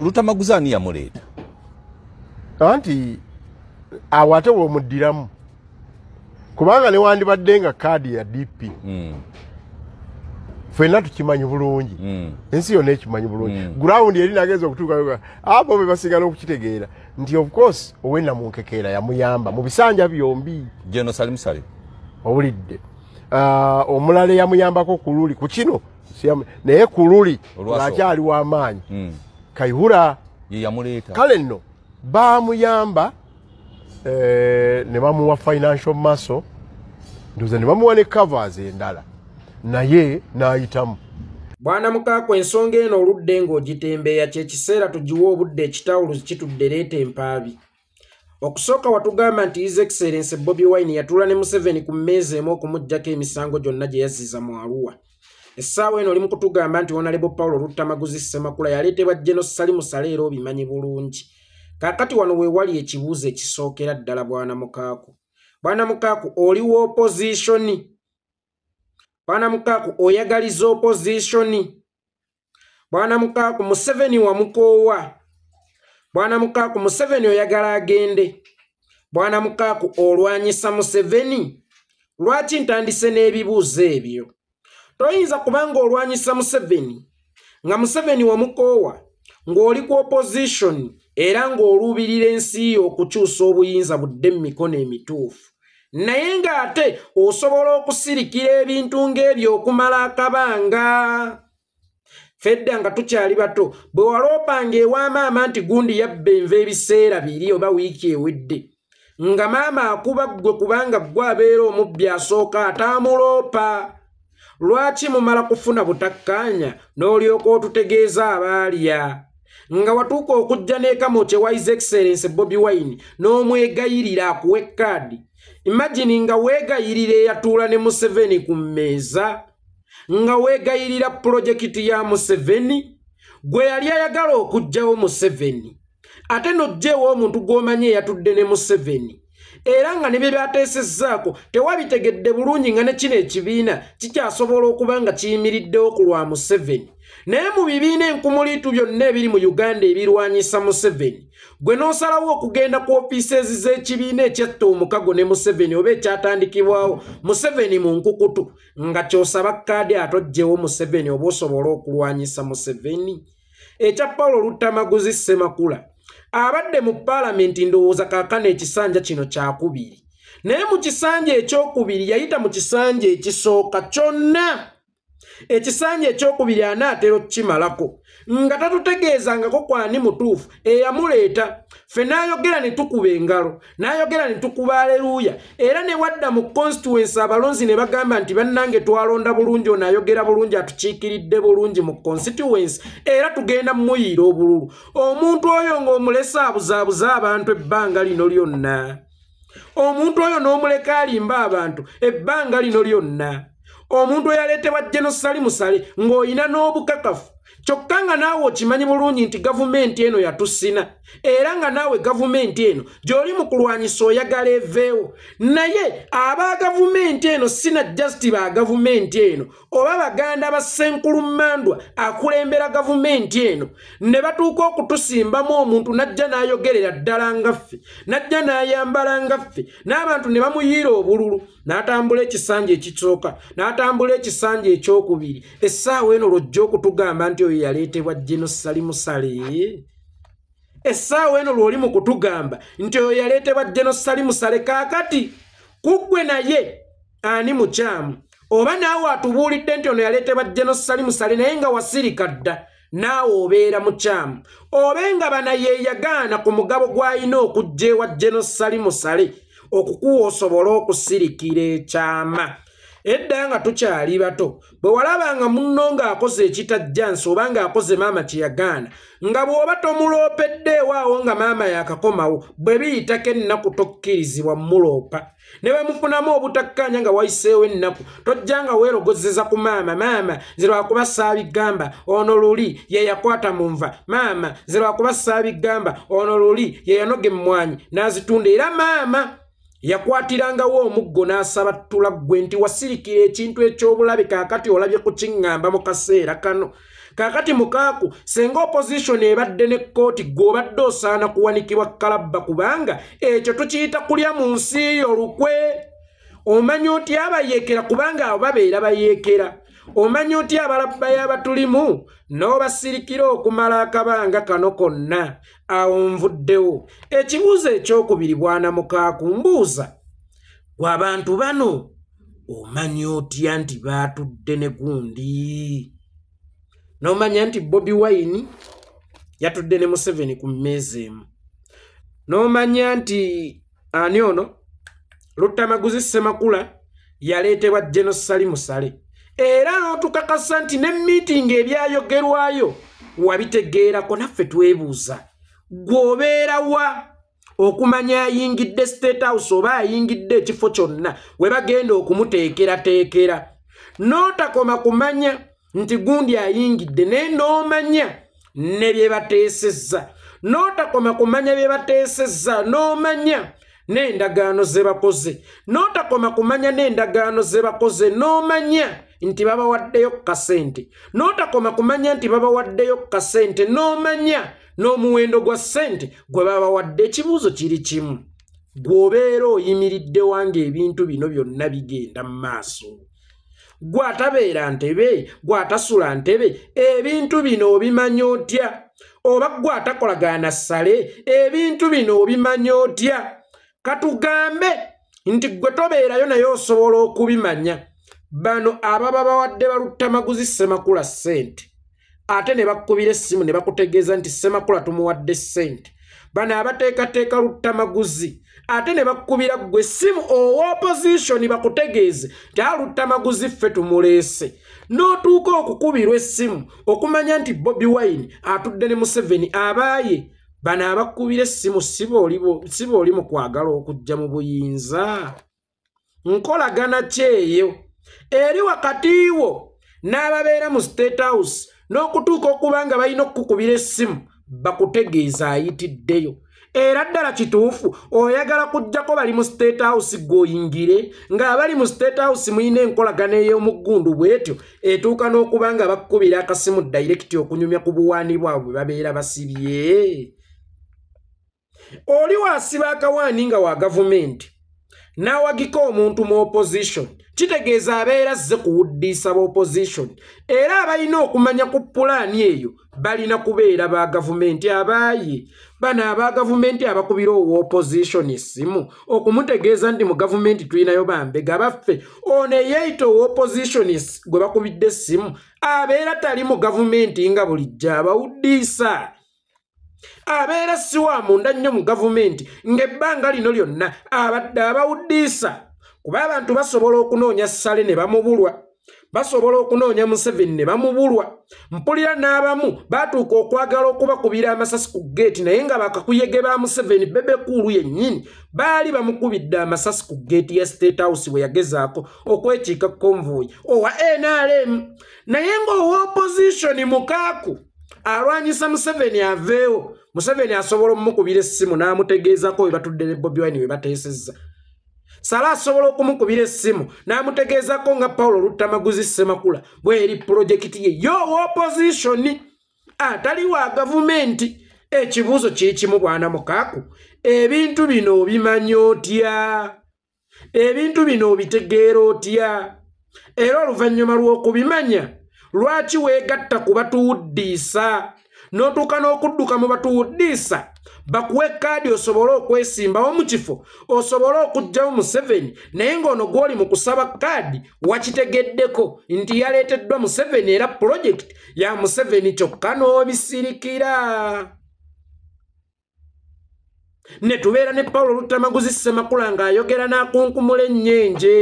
lutamaguzi ani yamuleeta anti awo ate weomuddiramu kubanga newandibadde nga kaadi ya dp hmm. fenna tukimanyi bulungi hmm. ensi yonna ekimanyi bulungi hmm. gurawundi eri nagenza okutuukaa abo be basigala okukitegeera nti ofcourse owenna munkekeera yamuyamba mu bisanja byombi genosalimusale owulidde ah, omulala yamuyambako kululi ku kino naye kululi lwakyali w'amaanyi kaihura yeyamuleta kale nno bamuyamba eh, ne bamuwa financial maso ndoze ne bamuwa ne covers endala naye naayitamu bwana mukaako ensonga eno oludde ng'ogitembeeya kyekiseera tugiwa obudde ekitawulu kitudereeta empaabi okusooka watugamba nti his excellence bobi wine yatuula ne museveni ku mmeezi emu okumuggyako emisango gyonna gye yazziza mu aluwa essaawa eno oli mu kutugamba nti onalebo pawulo olutamaguzi ssemakula yaleetebwa jeno salimusale era obimanyi bulungi kaakati wano weewali ekibuuzo ekisookera ddala bwana mukaaku bwana mukaaku oli wa opozisioni bwana mukaaku oyagaliza opozisioni bwana mukaaku museveni wamukoowa bwana mukaaku museveni oyagala agende bwana mukaaku olwanyisa museveni lwaki ntandise n'ebibuuzo ebyo toyinza kubanga olwanyisa museveni nga museveni wamukoowa ng'oli ku opozition era ng'olubirira ensi yo okukyusa obuyinza budde mu mikono emituufu naye ng'ate osobola okusirikira ebintu ng'ebyo okumala akabanga fedda nga tukyali bato bwe waloopanga ewamaama nti gundi yabba enva ebiseera biri oba wiiki ewedde nga maama akuba ggwe kubanga ggwe abeera omubbi asooka atamuloopa lwaki mumala kufuna butakkaanya n'olyoka otutegeeza abaalya nga watuuka okujja n'ekamo kye wise excellence bobi wine n'omwegayirira akuwa ekkaadi imagini nga weegayirira eyatuula ne museveni ku mmeeza nga weegayirira pulojekiti ya museveni gwe yali ayagala okugjawo museveni ate n'ojjaewo omuntu gw'omanyi eyatudde ne museveni era nga nibyo byateesezzaako tewabitegedde bulungi nga ne kino ekibiina kikyasobola okuba nga kiyimiriddewo ku lwa museveni naye mu bibiina enkumuliitu byonna ebiri mu uganda ebirwanyisa museveni gwe n'osalawo okugenda ku ofiisezi z'ekibiina ekyetta omukago ne museveni oba ekyatandikibwawo museveni mu nkukutu nga kyosaba kaadi atojjewo museveni oba osobole okulwanyisa museveni ekya paulo lutamaguzi semakula abadde mu paalamenti ndowooza kaakano ekisanja kino kyakubiri naye mu kisanja ekyokubiri yayita mu kisanja ekisooka kyonna ekisanja ekyokubiri anaatera okukimalako nga tatutegeezangako kwani mutuufu eyamuleeta ffenna ayogera ne tukuba engalo n'ayogera ne tukuba aleluuya era ne wadda mu konsitituensi abalonzi ne bagamba nti bannange twalonda bulungi ono ayogera bulungi atukiikiridde bulungi mu konsitituensi era tugenda mumuyiira obululu omuntu oyo ng'omulese abuzaabuza abantu ebbanga lino lyonna omuntu oyo n'omuleka alimba abantu ebbanga lino lyonna omuntu oyo aleetebwa genosali musale ng'olina n'obukakafu kyokka nga naawe okimanyi bulungi nti gavumenti eno yatusina era nga naawe gavumenti eno gy'oli mu kulwanyisa oyagala eveewo naye aba gavumenti eno sina jasiti ba gavumenti eno oba baganda ba ssenkulummandwa akulembera gavumenti eno ne batuuka okutusimbamu omuntu n'ajja n'ayogerera ddala nga ffe n'ajja n'ayambala nga ffe n'abantu ne bamuyiira obululu n'atambula ekisanja ekisooka n'atambula ekisanja ekyokubiri essaawa eno lwojja okutugamba nti oyo yaleetebwa jenosali musale essaawa eno lw'oli mu kutugamba nti oyo yaleetebwa jenosali musale kaakati kuggwe naye ani mukyamu oba naawe atubuulidde nti ono yaleetebwa jenosali musale naye nga wasirika dda naawe obeera mukyamu obe nga bana ye yagaana ku mugabo gw'alina okujja ewa jenosali musale okukuwa osobole okusirikira ekyama edda nga tukyali bato bwe walabanga munno ng'akoze ekitajjansi oba ng'akoze maama kye yagaana nga bw'oba tomuloopedde ewaawo nga maama yaakakomawo bwe biyitako ennaku tokkirizibwa muloopa ne bamufunamu obutakkaanya nga wayiseewo ennaku tojja nga weerogozeza ku maama maama nze lwakuba saabigamba ono luli ye yakwata mu nva maama nze lwakuba saabigamba ono luli ye yanoga emmwanyi n'azitunda era maama yakwatirangawo omuggo n'asaba ttula ggwe nti wasirikira ekintu eky'obulabe kaakati olabye ku kiŋŋamba mu kaseera kano kaakati mukaaku singa opozition ebadde ne kkooti gweobadde osaana kuwanikibwa kalabba kubanga ekyo tukiyita kulya mu nsi yo lukwe omanya oti abayeekera kubanga abo babeera bayeekera omanya oti abalabbayo abatulimu n'obasirikira okumala akabanga kano konna awo nvuddewo ekibuuzo ekyokubiri bwanamukaakumbuuza gwe abantu bano omanya otya nti baatudde ne gundi n'omanya nti bobi wayini yatudde ne museveni ku mmeezi emu n'omanya nti ani ono luttamaguzi semakula yaleetebwa genosali musale era n'otukakasa nti ne miitingi ebyayogerwayo wabitegeerako naffe twebuuza gw'obeera wa okumanya ayingidde state house oba ayingidde ekifo kyonna we bagenda okumuteekerateekera n'otakoma kumanya nti gundi ayingidde naye n'omanya ne bye bateesezza n'otakoma kumanya bye bateesezza n'omanya n'endagaano ze bakoze n'otakoma kumanya n'endagaano ze bakoze n'omanya no nti babawaddeyo kkasente n'otakoma kumanya nti babawaddeyo kkasente n'omanya n'omuwendo gwa ssente gwe babawadde ekibuuzo kiri kimu gw'obeera oyimiridde wange ebintu bino byonna bigenda mu maaso gw'atabeera ntebe gw'atasula ntebe ebintu bino obimanya otya oba gw'atakolagana ssale ebintu bino obimanya otya katugambe nti gwe tobeerayo naye osobola okubimanya bano ababa bawadde baluttamaguzi semakula ssente ate ne bakkubira essimu ne bakutegeeza nti semakula tumuwadde ssente bano abateekateeka luttamaguzi ate ne bakkubira ggwe essimu owa opozisioni bakutegeeze nti aluttamaguzi ffe tumuleese n'otuuka okukubirwa essimu okumanya nti bobi wine atudde ne museveni abaaye bano abakkubira essimu si booli mu kwagala okujja mu buyinza nkolagana ki eyo eri wakatiiwo n'ababeera mu state house n'okutuuka okuba nga balina okukukubira essimu bakutegeeza ayitiddeyo era ddala kituufu oyagala kujjako bali mu state house gweoyingire ng'abali mu state house mulina enkolagana ey'omuggundu bwetyo etuuka n'okuba nga bakukubira akasimu dairekiti okunyumya ku buwaani bwabwe bwe babeera basibye oli waasiba akawaani nga wa gavumenti n'awagika omuntu mu opposition kitegeeza abeera zze kuwuddiisa ba opposition era abalina okumanya ku pulaani eyo balina kubeera ba gavumenti abaaye bano aba gavumenti abakubira owa opposition essimu okumutegeeza nti mu gavumenti tulinayo bambega baffe ono eyeyita owa opposition gwe bakubidde essimu abeera tali mu gavumenti nga bulijjo abawuddiisa abeera siwamunda nnyo mu gavumenti ng'ebbanga lino lyonna abadde abawuddiisa kuba abantu basobola okunoonya ssale ne bamubulwa basobola okunoonya museveni ne bamubulwa mpulira n'abamu baatuuka okwagala okubakubira amasasi ku geeti naye nga bakakuyege ba museveni bebekuulu yennyini baali bamukubidde amasasi ku geeti ya state house bwe yagezaako okwekiika konvoyi owa nrm naye ng'owa opozisyoni mukaaku alwanyisa museveni aveewo museveni asobola omumukubira essimu n'amutegeezako we batudde ne bobi wine we bateeseza sala asobola okumukubira essimu n'amutegeezako nga pawulo oluttamaguzi semakula bweri pulojekiti ye yoowa opozisioni atali wa gavumenti ekibuuzo kyekimu bwana mukaaku ebintu bino obimanya otya ebintu bino obitegeera otya era oluvannyuma lw'okubimanya lwaki weegatta ku batuwuddiisa n'otuuka n'okudduka mu batuwuddiisa bakuwe kaadi osobole okwesimbawo mu kifo osobole okugjawo museveni naye ng'ono gw'oli mu kusaba kaadi wakitegeddeko nti yaleeteddwa museveni era pulojekiti ya museveni kyokka n'obisirikira ne tubeera ne pawulo olutamaguzi ssemakula ng'ayogera n'akunkumula ennyenje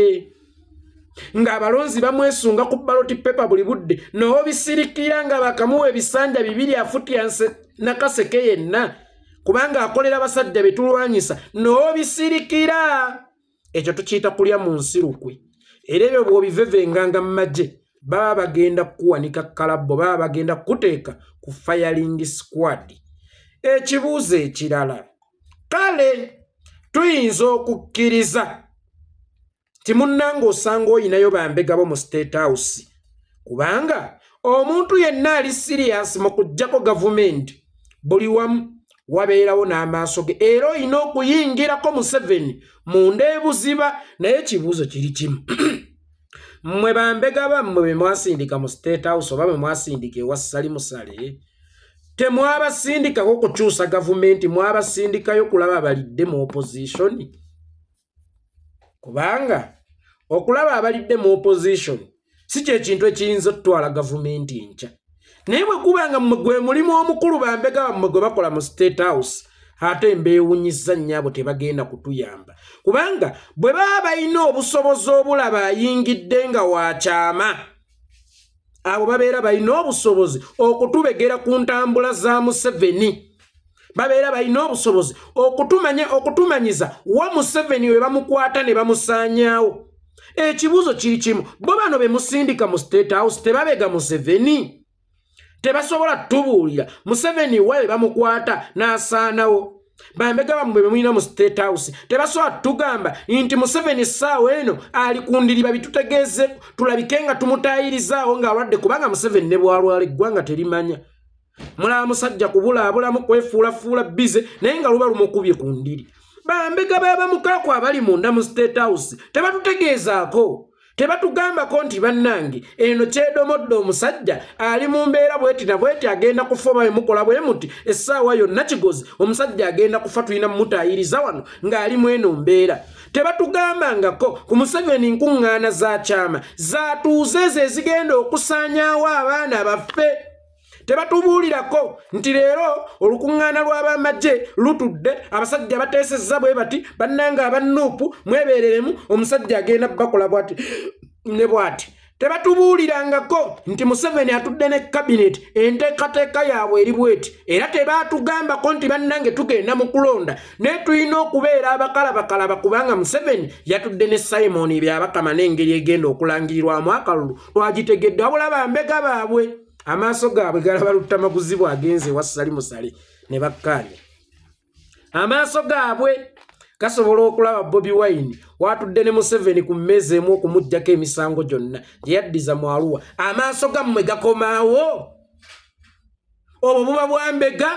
ng'abalonzi bamwesunga ku baloti pepa buli budde n'obisirikira nga bakamuwa ebisanja bibiri afutya nakaseke yenna kubanga akolera basajja be tulwanyisa n'obisirikira ekyo tukiyita kulya mu nsi lukwe era ebyo bw'obivevenganga mu magye baba bagenda kukuwanika kalabbo baba bagenda kuteeka ku firing squad ekibuuzo ekirala kale tuyinza okukkiriza timunanga osanga oyinayo bambegabo mu state house kubanga omuntu yenna ali sirias mu kujjako gavumenti buli wamu wabeerawo n'amaaso ge era oyina okuyingirako museveni munda ebuziba naye ekibuuzo kiri kimu mmwe bambega bammwe be mwasindika mu state house oba be mwasindika ewasali musale temwabasindikako kukyusa gavumenti mwabasindikayo kulaba balidde mu opositioni kubanga okulaba abalidde mu opozition si kyekintu ekiyinza okutwala gavumenti nkya naye bwe kubanga mmwegwe mulimu omukulu bambega bammwe gwe bakola mu state house ate mbeewunyisa nnyabo tebagenda kutuyamba kubanga bwe baba balina obusobozi obulaba ayingidde nga wakyama abo babeera balina obusobozi okutubegera ku ntambula za museveni babeera balina obusobozi okutumanya okutumanyiza wa museveni we bamukwata ne bamusaanyaawo ekibuuzo kiri kimu bo bano be musindika mu state house tebabega museveni tebasobola tubuulira museveni wa be bamukwata n'asaanawo bambega bamwe bemulina mu state house tebasobola tugamba nti museveni saawa eno ali kundiriba bitutegeeze tulabike nga tumutayirizaawo ng'alwadde kubanga museveni ne bwalwala eggwanga terimanya mulala musajja kubulaabulamu kwefuulafuula bize naye nga luba lumukubye ku ndiri bambega babamukaku abali munda mu state house tebatutegeezaako tebatugambako nti bannange eno kyedomodde omusajja ali mu mbeera bweti nabweti agenda kufa oba bemukola bwe muti essaawa yonna kigozi omusajja agenda kufa tulina mumutayiriza wano ng'ali mweno mbeera tebatugambangako ku museveni nkuŋŋaana za kyama zatuuze ezo ezigenda okusaanyaawo abaana baffe tebatubuulirako nti leero olukuŋŋaana lw'abamagye lutudde abasajja bateesezza bwe bati bannanga abannuupu mwebeereremu omusajja agenda bakola bwati ne bw'ati tebatubuulirangako nti museveni atudde ne kabineeti enteekateeka yaabwe eribweti era tebaatugambako nti bannange tugenda mu kulonda naye tulina okubeera abakalabakalaba kubanga museveni yatudde ne simooni byabakama n'engeri egenda okulangirirwamu akalulu twagitegedde wabula bambega baabwe amaaso gaabwe galaba lutamaguzi bwagenze wasali musale ne bakkaanya amaaso gaabwe gasobola okulaba bobi wine watudde ne museveni ku mmeezi emu okumugjako emisango gyonna gye yaddiza mu aluwa amaaso gammwe gakomaawo obwo buba bwambega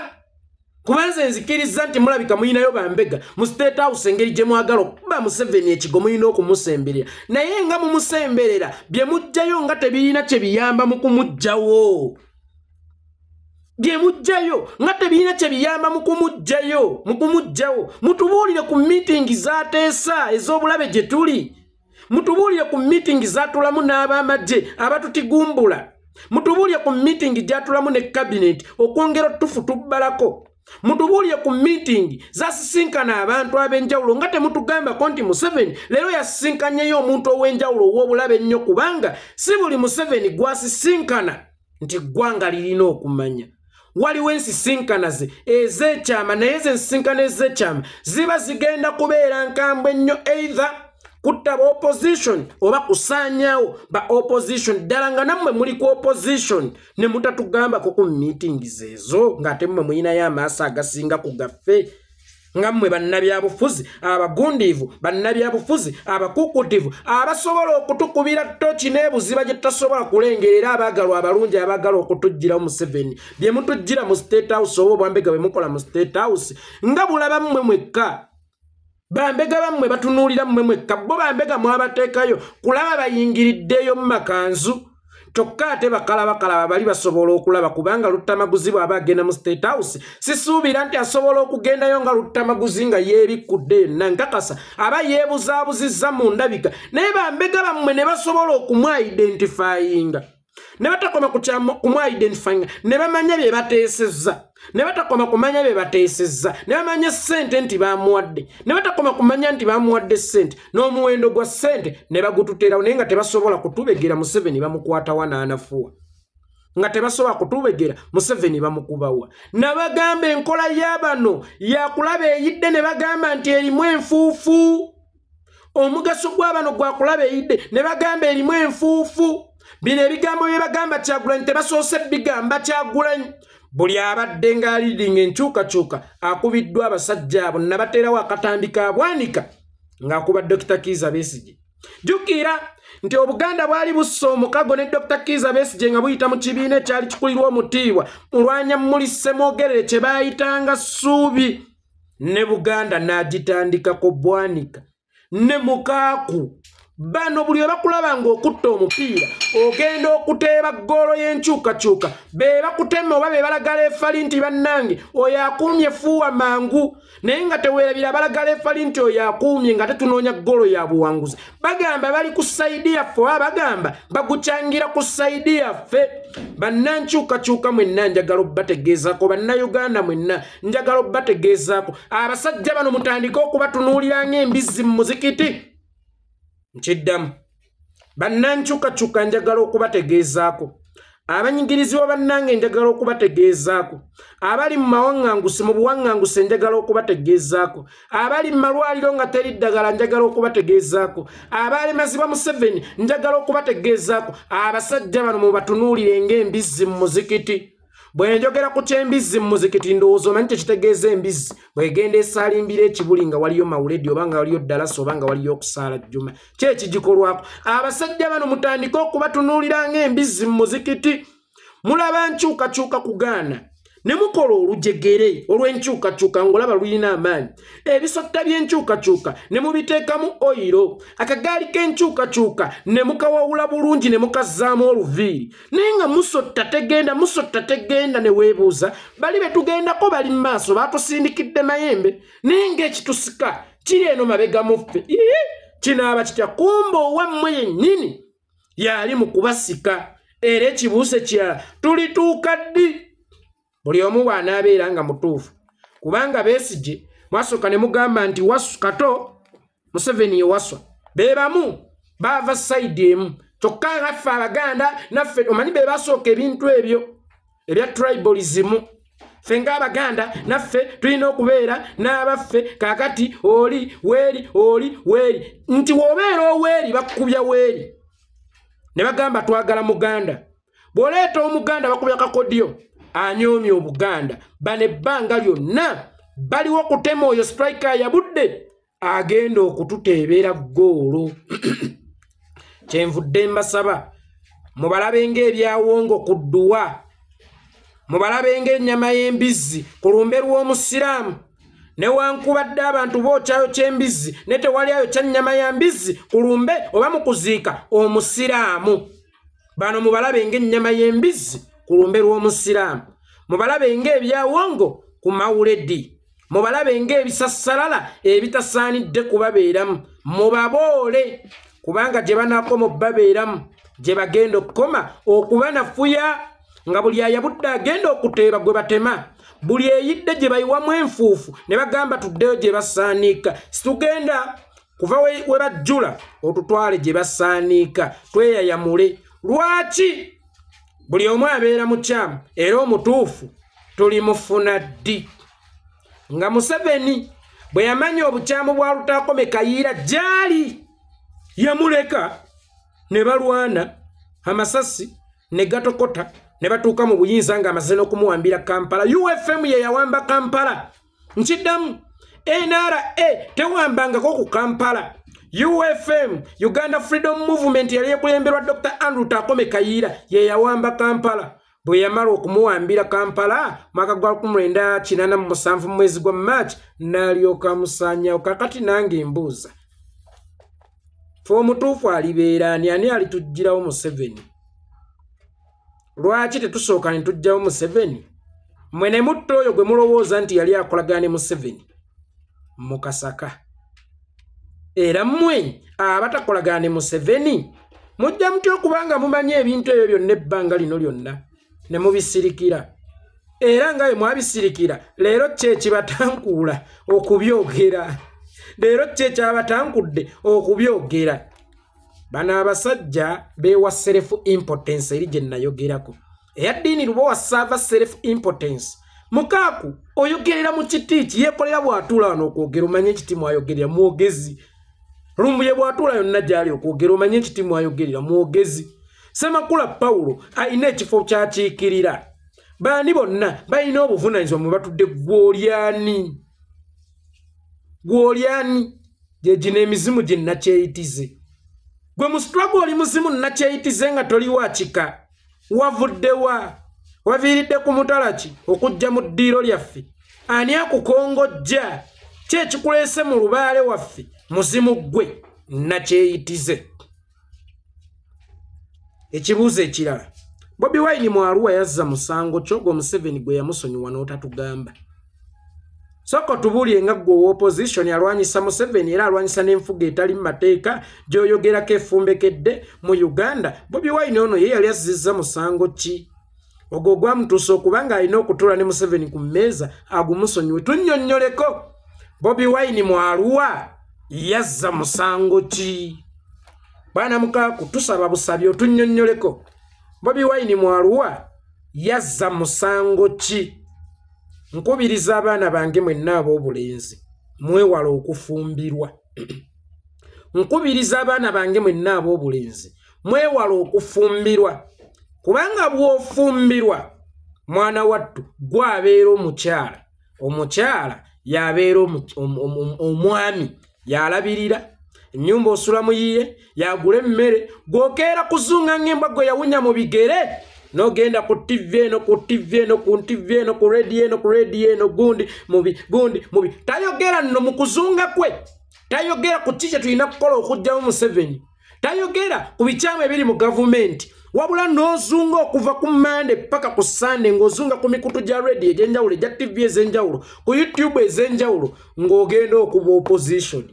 kubanze nzikiriza nti mulabika muyinayo bambega mu state house engeri gye mwagala okuba museveni ekigo muyina okumusemberera naye nga mumusemberera bye mujjayo nga tebirina kye biyamba mu kumuggyawo bye mujjayo nga tebirina kye biyamba mu kumuggyayo mu kumuggyawo mutubuulire ku miitingi zateesa ez'obulabe gye tuli mutubuulire ku miitingi zatulamu n'abamagye abatutigumbula mutubuulire ku miitingi gyatulamu ne kabineeti okwongera otutufu tubbalako mutubuulire ku meeting zasisinkana abantu ab'enjawulo nga temutugambako nti museveni leero yasisinkanyeyo omuntu ow'enjawulo ow'obulaba ennyo kubanga si buli museveni gwasisinkana nti ggwanga lirina okumanya waliwo ensisinkana ze ez'ekyama naye ze ensisinkana ez'ekyama ziba zigenda kubeera nkambwe ennyo eithar kutta ba opposition oba kusaanyawo ba opposition ddala nga nammwe muli ku opposition ne mutatugambako ku meetings ezo ng'ate mmwe mulinayo amaaso agasinga ku gaffe nga mmwe bannabyabufuzi abagundiivu bannabyabufuzi abakukutivu abasobola okutukubira toki n'ebuziba gye tutasobola kulengerera abaagalwa abalungi abaagala okutujgirawo mu seveni bye mutujgira mu state house oba obwambega bwe mukola mu state house nga bulaba mmwe mwekka bambega bammwe batunuulira mmwe mwekka bo bambega mwabateekayo kulaba bayingiriddeyo mu makanzu kyokka ate bakalabakalaba bali basobola okulaba kubanga luttamaguzi bwaba agenda mu state house sisuubira nti asobola okugendayo nga luttamaguzi nga yeebikkudde yonna nkakasa aba yeebuzaabuzizza mu ndabika naye bambega bammwe ne basobola okumwaidentifayinga ba ne batakoma kumwidentifyinga ne bamanya bye bateesezza ne batakoma kumanya bye bateesezza ne bamanya sente nti bamuwadde ne batakoma kumanya nti bamuwadde sente n'omuwendo gwa sente ne bagututeerawo naye nga tebasobola kutubegera museveni bamukwatawa n'anafuwa nga tebasobola kutubegera museveni bamukubawa nabagamba enkola yabano yakulaba eyidde ne bagamba nti erimu enfuufu omugaso gw'abano gwakulaba eyidde ne bagamba erimu enfuufu bino ebigambo bye bagamba kyagulanyi tebasoose bigamba kyagulanyi buli abadde ng'aliringa enkyukakyuka akubiddwa abasajja bonna bateerawo akatambi ka bwanika ng'akuba dokita kiiza besigi jjukira nti obuganda bwali busa omukago ne dokita kiiza besigi nga buyita mu kibiina ekyali kikulirwa omutiibwa mulwanya muli semwogerere kye baayitanga ssuubi ne buganda n'agitandikako bwanika ne mukaaku bano buli webakulaba ngaokutta omupiira ogenda okuteeba ggoolo y'enkyukakyuka be bakutema oba be balagala efali nti bannange oyo akuumye fuuwa mangu naye nga teweerabira balagala efali nti oyo akuumye nga tetunoonya ggoolo ya buwanguzi bagamba bali ku saidi yaffe oba bagamba bagukyangira ku saidi yaffe bannankyukakyuka mwenna njagala obbategeezaako bannayuganda mwenna njagala obbategeezaako abasajja bano mutandike okubatunuuliranga embizzi mu muzikiti nkiddamu bannankyukakyuka njagala okubategeezaako abanyigirizibwa bannange njagala okubategeezaako abali mu mawaŋŋangusi mu buwaŋŋangusi njagala okubategeezaako abali mu malwaliro nga teri ddagala njagala okubategeezaako abaalemazibwa museveni njagala okubategeezaako abasajja bano mubatunuulire ng'embizzi mu muzikiti bwenjogera ku kyembizzi mumuzikiti ndowooza omanyi tekitegeeza embizzi bwegenda esalimbira ekibuli nga waliyo mawuledi oba nga waliyo dalasa oba nga waliyo okusaala jjuma ki ekigikolwako abasajja bano mutandike okubatunuuliranga embizzi mumuzikiti mulaba nkyukakyuka kugaana ne mukola olujegere olw'enkyukakyuka ngaolaba lulina amaanyi ebisotta by'enkyukakyuka ne mubiteekamu oyiro akagaali k'enkyukakyuka ne mukawawula bulungi ne mukazzaamu oluviiri naye nga musotta tegenda musotta tegenda ne weebuuza bali be tugendako bali mu maaso baatusindikidde mayembe naye ng'ekitusika kiri eno mabega muffe kinaaba kitya kumba owammwe yennyini yaali mu kubasika era ekibuuso ekirala tulituuka ddi buli omu bw'anaabeera nga mutuufu kubanga besije mwasooka ne mugamba nti wasu kato museveni ye waswa bebamu baava sayidi emu kyokka naffe abaganda naffe omanyi be basooka ebintu ebyo ebya tribalizimu ffe ng'abaganda naffe tulina okubeera n'abaffe kaakati oli weeri oli weeri nti w'obeera oweeri bakkubya weeri ne bagamba twagala muganda bw'oleeta omuganda bakubya kakodyo anyomye obuganda bano ebbanga lyonna baliwo kutema oyo striker yabudde agenda okututeebera ggoolo kyenvudde mbasaba mubalabenga ebyawongo ku dduwa mubalabenga ennyama y'embizzi ku lumbe lw'omusiraamu newankubadde abantu bookyayo kyembizzi ne tewali ayo kya nnyama ya mbizzi ku lumbe oba mu kuziika omusiraamu bano mubalabenga ennyama y'embizzi ku lumbe lw'omusiraamu mubalabe ng'ebyawongo ku mawuleddi mubalabe ng'ebisassalala ebitasaanidde kubabeeramu mubaboole kubanga gye banaakoma obbabeeramu gye bagenda okukoma okuba nafuya nga buli ayabudde agenda okuteeba gwe batema buli eyidde gye bayiwamu enfuufu ne bagamba tuddeyo gye basaaniika situgenda kuva we bajjula otutwale gye basaaniika tweyayamule lwaki buli omu abeera mukyamu era omutuufu tulimufuna ddi nga museveni bwe yamanya obukyamu bwa lutaako mekayiira gyali yamuleka ne balwana amasasi ne gatokota ne batuuka mu buyinza ng'amaze n'okumuwambira kampala ufm ye yawamba kampala nkiddamu nra tewambangako ku kampala ufm uganda freedom movement yali ekulemberwa dr andrew takome kayiira ye yawamba kampala bwe yamala okumuwambira kampala mwaka gwa 1987 mwezi gwa march nalyoka musanyawo kakati nange embuuza fe omutuufu alibeera ani ani alitujjirawo mu 7 lwaki tetusooka ne tujjawo mu 7 mwe ne mutta oyo gwe mulowooza nti yali akolagane mu 7 mu kasaka era mmwe abatakolagana ne museveni mujja mutya okubanga mumanyi ebintu ebyo byonna ebbanga lino lyonna ne mubisirikira era nga bwe mwabisirikira leero ki ekibatankuula okubyogera leero ki ekyabatankudde okubyogera bano abasajja beewa serefu impotense eri gye nnayogerako eya ddiini lubawa saava serefu impotense mukaaku oyogerera mu kiti ki yeekolera bwatuula wano okwogera omanye ekiti mwayogerera mwogezi Rumbuye bwatula yonna gyali okwogera omanye nti timwayogerera muwogezi semakula pawulo ayina ekifo kyakiikirira baani bonna balina obuvunanyizibwa mwe batudde gwolyani gwolyani gyegina emizimu ginnakyeyitize gwe mustrugle oli muzimu nnakyeyitize nga toliwakika wavuddewa waviiridde ku mutalaki okujja mu ddiiro lyaffe ani akukongojja ki ekikuleese mu lubaale waffe muzimu gwe nakyeyitize ekibuuzo ekirala bobi wine mu aruwa yazza musango kyogwa omuseveni gwe yamusonyiwa n'otatugamba soka tubulye nga ggwe owaopositiion alwanyisa museveni era alwanyisa n'enfuga etali mu mateeka gy'oyogerako efumbekedde mu uganda bobi wine ono ye yali azizza musango ki ogwo gwamutuusa okubanga alina okutuula ne museveni ku mmeeza agumusonyiwe tunnyonnyoleko bobi wine mu aruwa yazza musango ki bwanamukaaku tusaba busabi otunnyonnyoleko bobi waini mu aluwa yazza musango ki nkubiriza abaana bange mwenna ab'obulenzi mwewala okufumbirwa nkubiriza abaana bange mwenna ab'obulenzi mwewala okufumbirwa kubanga bw'ofumbirwa mwana wattu gw'abeera omukyala omukyala y'abeera omwami yalabirira ennyumba osula muyiye yagule mmere gwokeera kuzunga ngemba gwe yawunya mu bigere nogenda ku tv eno ku tv eno ku ntv eno ku rediyo eno ku rediyo eno gundi mubi gundi mubi tayogera nno mu kuzunga kwe tayogera ku ki kye tulina kukola okugjamu museveni tayogera ku bikyamu ebiri mu gavumenti wabula nozunga okuva ku mande paka ku sande ngaozunga ku mikutu gya rediyo egyenjawulo egya tv ezenjawulo ku youtube ezenjawulo ng'ogenda okuba opositioni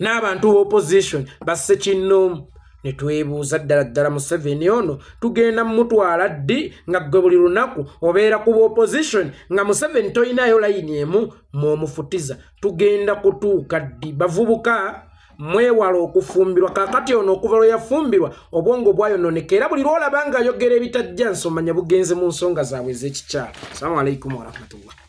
n'abantu b'opposition basse kinnoomu ne twebuuza ddala ddala museveni ono tugenda mumutwala ddi nga ggwe buli lunaku obeera ku b'opposition nga museveni tolinayo layini emu mwomufutiza tugenda kutuuka ddi bavubuka mwewala okufumbirwa kaakati ono okuva lwe yafumbirwa obwongo bwayononeka era buli lwolaba nga ayogera ebitajja nsomanya bugenze mu nsonga zaabwe ez'ekikyala asalamu alaikum warahmatullah